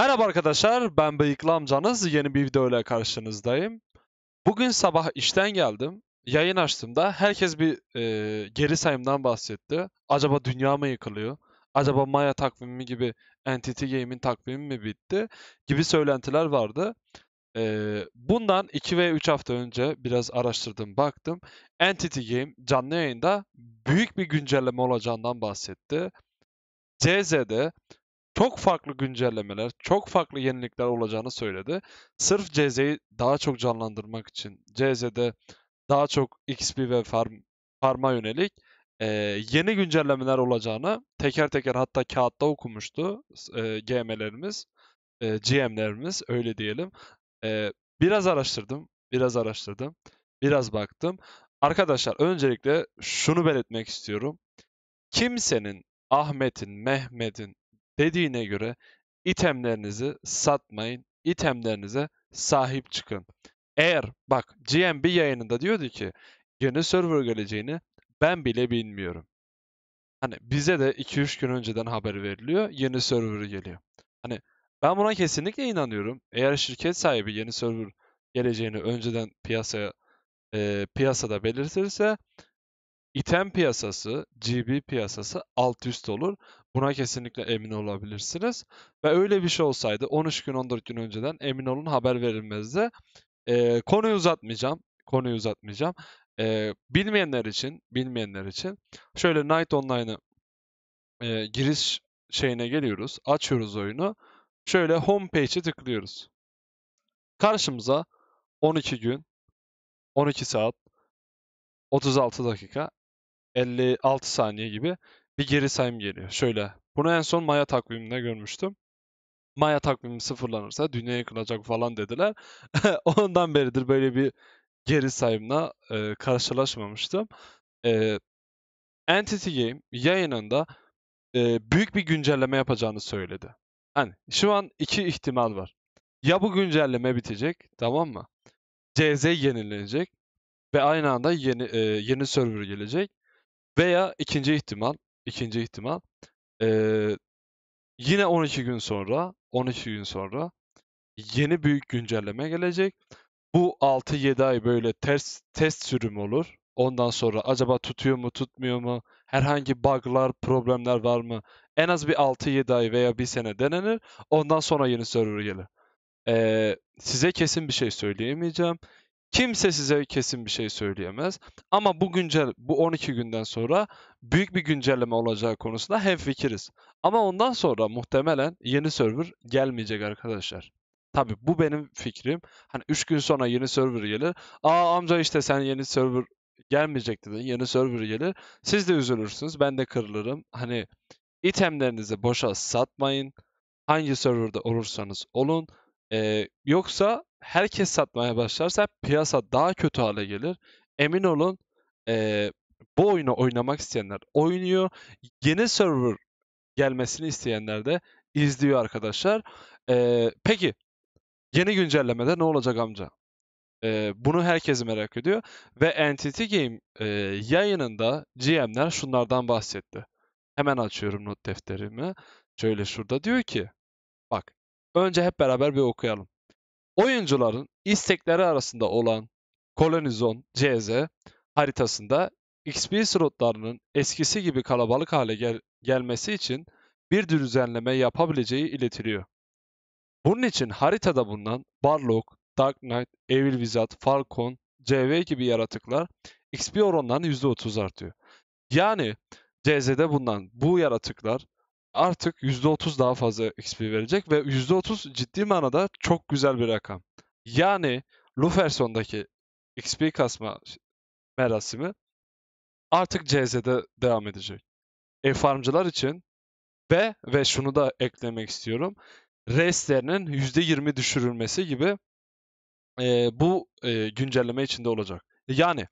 Merhaba arkadaşlar, ben Bıyıklı amcanız. Yeni bir video ile karşınızdayım. Bugün sabah işten geldim. Yayın açtığımda herkes bir e, geri sayımdan bahsetti. Acaba dünya mı yıkılıyor? Acaba Maya takvimi gibi Entity Game'in takvimi mi bitti? Gibi söylentiler vardı. E, bundan 2 veya 3 hafta önce biraz araştırdım, baktım. Entity Game canlı yayında büyük bir güncelleme olacağından bahsetti. CZ'de çok farklı güncellemeler, çok farklı yenilikler olacağını söyledi. Sırf CZ'yi daha çok canlandırmak için, CZ'de daha çok XP ve farm, farma yönelik e, yeni güncellemeler olacağını teker teker hatta kağıtta okumuştu e, GM'lerimiz, e, GM'lerimiz öyle diyelim. E, biraz araştırdım, biraz araştırdım, biraz baktım. Arkadaşlar öncelikle şunu belirtmek istiyorum. Kimsenin Ahmet'in, Mehmet'in, dediğine göre itemlerinizi satmayın, itemlerinize sahip çıkın. Eğer bak GMB yayınında diyordu ki yeni server geleceğini ben bile bilmiyorum. Hani bize de 2-3 gün önceden haber veriliyor, yeni server geliyor. Hani ben buna kesinlikle inanıyorum. Eğer şirket sahibi yeni server geleceğini önceden piyasaya e, piyasada belirtirse İtem piyasası, GB piyasası alt üst olur. Buna kesinlikle emin olabilirsiniz. Ve öyle bir şey olsaydı 13 gün 14 gün önceden emin olun haber verilmezdi. Ee, konuyu uzatmayacağım. Konuyu uzatmayacağım. Ee, bilmeyenler için, bilmeyenler için şöyle Night Online'ı e, giriş şeyine geliyoruz. Açıyoruz oyunu. Şöyle home homepage'e tıklıyoruz. Karşımıza 12 gün, 12 saat, 36 dakika 56 saniye gibi bir geri sayım geliyor. Şöyle. Bunu en son Maya takviminde görmüştüm. Maya takvimi sıfırlanırsa dünya yıkılacak falan dediler. Ondan beridir böyle bir geri sayımla e, karşılaşmamıştım. E, Entity Game yayınında e, büyük bir güncelleme yapacağını söyledi. Hani şu an iki ihtimal var. Ya bu güncelleme bitecek, tamam mı? CZ yenilenecek ve aynı anda yeni e, yeni server gelecek veya ikinci ihtimal, ikinci ihtimal eee, yine 12 gün sonra, 12 gün sonra yeni büyük güncelleme gelecek. Bu 6-7 ay böyle test test sürüm olur. Ondan sonra acaba tutuyor mu, tutmuyor mu? Herhangi bug'lar, problemler var mı? En az bir 6-7 ay veya bir sene denenir. Ondan sonra yeni server gelir. Eee, size kesin bir şey söyleyemeyeceğim. Kimse size kesin bir şey söyleyemez. Ama bu güncel, bu 12 günden sonra büyük bir güncelleme olacağı konusunda hem fikiriz. Ama ondan sonra muhtemelen yeni server gelmeyecek arkadaşlar. Tabi bu benim fikrim. Hani 3 gün sonra yeni server gelir. Aa amca işte sen yeni server gelmeyecek dedin. Yeni server gelir. Siz de üzülürsünüz. Ben de kırılırım. Hani itemlerinizi boşa satmayın. Hangi serverda olursanız olun. Ee, yoksa herkes satmaya başlarsa piyasa daha kötü hale gelir. Emin olun e, bu oyunu oynamak isteyenler oynuyor. Yeni server gelmesini isteyenler de izliyor arkadaşlar. Ee, peki yeni güncellemede ne olacak amca? Ee, bunu herkes merak ediyor. Ve Entity Game e, yayınında GM'ler şunlardan bahsetti. Hemen açıyorum not defterimi. Şöyle şurada diyor ki Önce hep beraber bir okuyalım. Oyuncuların istekleri arasında olan Kolonizon CZ haritasında XP slotlarının eskisi gibi kalabalık hale gel gelmesi için bir düzenleme yapabileceği iletiliyor. Bunun için haritada bulunan Barlock, Dark Knight, Evil Wizard, Falcon, CV gibi yaratıklar XP oranlarını %30 artıyor. Yani CZ'de bulunan bu yaratıklar artık %30 daha fazla XP verecek ve %30 ciddi manada çok güzel bir rakam. Yani Luferson'daki XP kasma merasimi artık CZ'de devam edecek. E-farmcılar için ve ve şunu da eklemek istiyorum. Restlerinin %20 düşürülmesi gibi e, bu e, güncelleme içinde olacak. Yani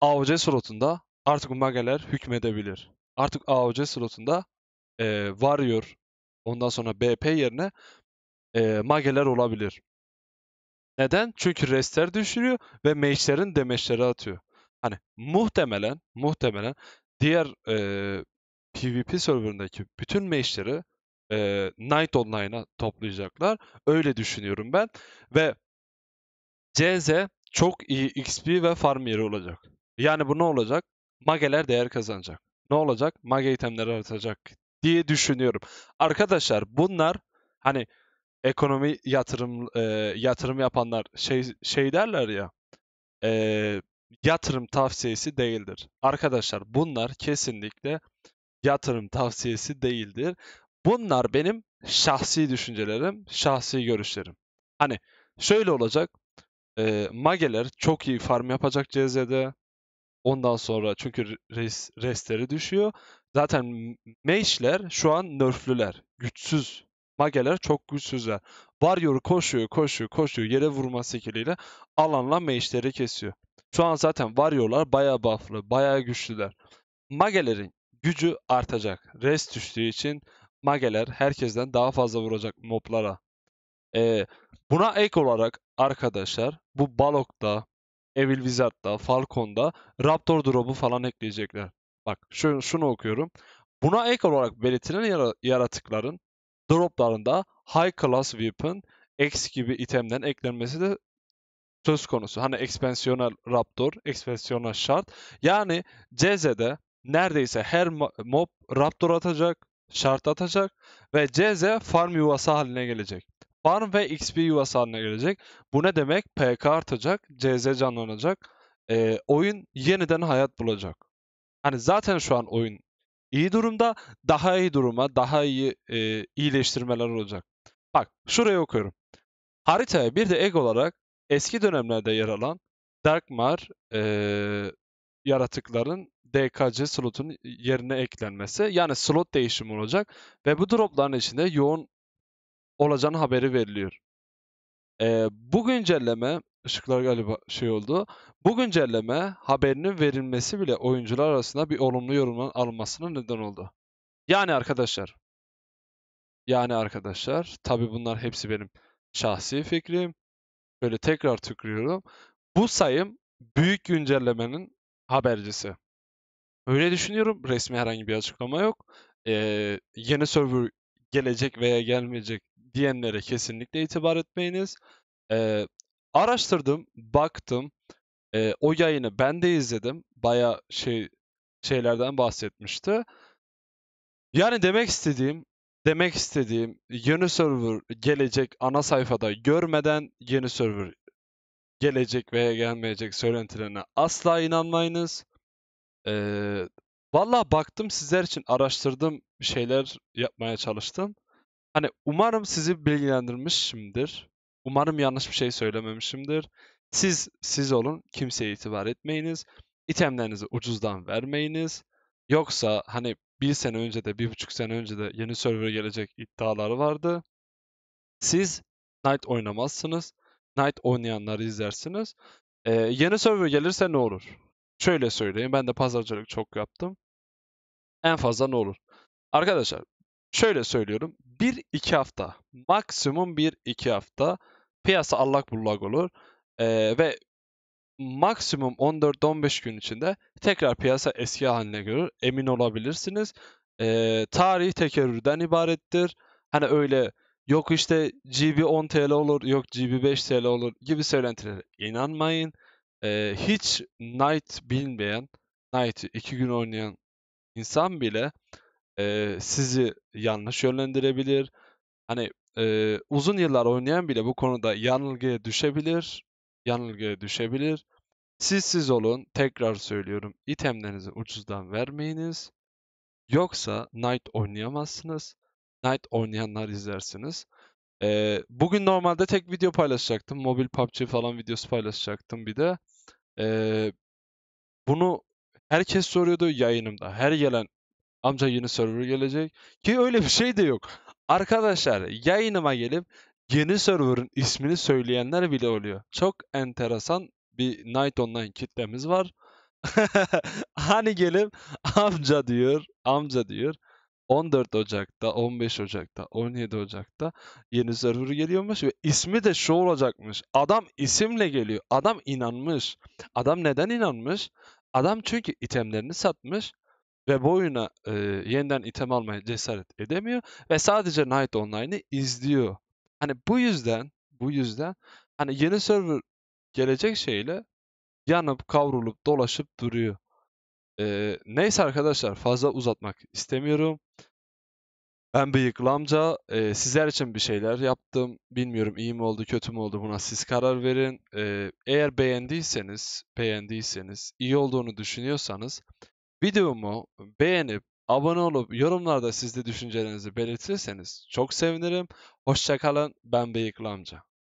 AOC slotunda artık Mageler hükmedebilir. Artık AOC slotunda e, Warrior, ondan sonra BP yerine e, Mage'ler olabilir. Neden? Çünkü restler düşürüyor ve mage'lerin demeçleri atıyor. Hani muhtemelen, muhtemelen diğer e, PvP serverındaki bütün mage'leri e, Night Online'a toplayacaklar. Öyle düşünüyorum ben. Ve CZ çok iyi XP ve farm yeri olacak. Yani bu ne olacak? Mageler değer kazanacak. Ne olacak? Mage itemleri artacak diye düşünüyorum. Arkadaşlar bunlar hani ekonomi yatırım e, yatırım yapanlar şey şey derler ya e, yatırım tavsiyesi değildir. Arkadaşlar bunlar kesinlikle yatırım tavsiyesi değildir. Bunlar benim şahsi düşüncelerim, şahsi görüşlerim. Hani şöyle olacak. E, Mageler çok iyi farm yapacak CZ'de. Ondan sonra çünkü res, restleri düşüyor. Zaten Mage'ler şu an nerflüler. Güçsüz. Mage'ler çok güçsüzler. Warrior koşuyor, koşuyor, koşuyor. Yere vurma ikiliyle alanla Mage'leri kesiyor. Şu an zaten Warrior'lar bayağı bufflı, bayağı güçlüler. Mage'lerin gücü artacak. Rest düştüğü için Mage'ler herkesten daha fazla vuracak moblara. Ee, buna ek olarak arkadaşlar bu Balok'ta, Evil Wizard'da, Falcon'da Raptor drop'u falan ekleyecekler. Bak şunu, şunu okuyorum. Buna ek olarak belirtilen yaratıkların droplarında high class weapon, X gibi itemden eklenmesi de söz konusu. Hani expansional raptor, expansional shard. Yani CZ'de neredeyse her mob raptor atacak, shard atacak ve CZ farm yuvası haline gelecek. Farm ve XP yuvası haline gelecek. Bu ne demek? PK artacak, CZ canlanacak. E, oyun yeniden hayat bulacak. Hani zaten şu an oyun iyi durumda. Daha iyi duruma, daha iyi e, iyileştirmeler olacak. Bak şuraya okuyorum. Haritaya bir de ek olarak eski dönemlerde yer alan Darkmar e, yaratıkların DKC slotun yerine eklenmesi. Yani slot değişimi olacak ve bu dropların içinde yoğun olacağını haberi veriliyor. Ee, bu güncelleme ışıklar galiba şey oldu. Bu güncelleme haberinin verilmesi bile oyuncular arasında bir olumlu yorumun alınmasına neden oldu. Yani arkadaşlar. Yani arkadaşlar. Tabi bunlar hepsi benim şahsi fikrim. Böyle tekrar tükürüyorum. Bu sayım büyük güncellemenin habercisi. Öyle düşünüyorum. Resmi herhangi bir açıklama yok. Ee, yeni server gelecek veya gelmeyecek diyenlere kesinlikle itibar etmeyiniz. E, araştırdım, baktım. E, o yayını ben de izledim. Baya şey şeylerden bahsetmişti. Yani demek istediğim demek istediğim yeni server gelecek ana sayfada görmeden yeni server gelecek veya gelmeyecek söylentilerine asla inanmayınız. Ee, Valla baktım sizler için araştırdım, şeyler yapmaya çalıştım. Hani umarım sizi bilgilendirmişimdir. Umarım yanlış bir şey söylememişimdir. Siz siz olun, kimseye itibar etmeyiniz. İtemlerinizi ucuzdan vermeyiniz. Yoksa hani bir sene önce de, bir buçuk sene önce de yeni server gelecek iddiaları vardı. Siz Knight oynamazsınız. Knight oynayanları izlersiniz. Ee, yeni server gelirse ne olur? Şöyle söyleyeyim, ben de pazarcılık çok yaptım. En fazla ne olur? Arkadaşlar Şöyle söylüyorum. 1-2 hafta, maksimum 1-2 hafta piyasa allak bullak olur. Ee, ve maksimum 14-15 gün içinde tekrar piyasa eski haline görür. Emin olabilirsiniz. Ee, tarih tekerrürden ibarettir. Hani öyle yok işte GB 10 TL olur, yok GB 5 TL olur gibi söylentilere inanmayın. Ee, hiç Knight bilmeyen, Knight 2 gün oynayan insan bile e, sizi yanlış yönlendirebilir. Hani e, uzun yıllar oynayan bile bu konuda yanılgıya düşebilir. Yanılgıya düşebilir. Siz siz olun. Tekrar söylüyorum. itemlerinizi ucuzdan vermeyiniz. Yoksa Knight oynayamazsınız. Knight oynayanlar izlersiniz. Ee, bugün normalde tek video paylaşacaktım. Mobil PUBG falan videosu paylaşacaktım bir de. Ee, bunu herkes soruyordu yayınımda. Her gelen Amca yeni server gelecek. Ki öyle bir şey de yok. Arkadaşlar yayınıma gelip yeni server'ın ismini söyleyenler bile oluyor. Çok enteresan bir Night Online kitlemiz var. hani gelip amca diyor, amca diyor. 14 Ocak'ta, 15 Ocak'ta, 17 Ocak'ta yeni server geliyormuş ve ismi de şu olacakmış. Adam isimle geliyor. Adam inanmış. Adam neden inanmış? Adam çünkü itemlerini satmış ve bu oyuna e, yeniden item almaya cesaret edemiyor ve sadece Night Online'ı izliyor. Hani bu yüzden bu yüzden hani yeni server gelecek şeyle yanıp kavrulup dolaşıp duruyor. E, neyse arkadaşlar fazla uzatmak istemiyorum. Ben Bıyıklı amca. E, sizler için bir şeyler yaptım. Bilmiyorum iyi mi oldu kötü mü oldu buna siz karar verin. E, eğer beğendiyseniz, beğendiyseniz, iyi olduğunu düşünüyorsanız Videomu beğenip abone olup yorumlarda siz de düşüncelerinizi belirtirseniz çok sevinirim. Hoşçakalın Ben Bıyıklı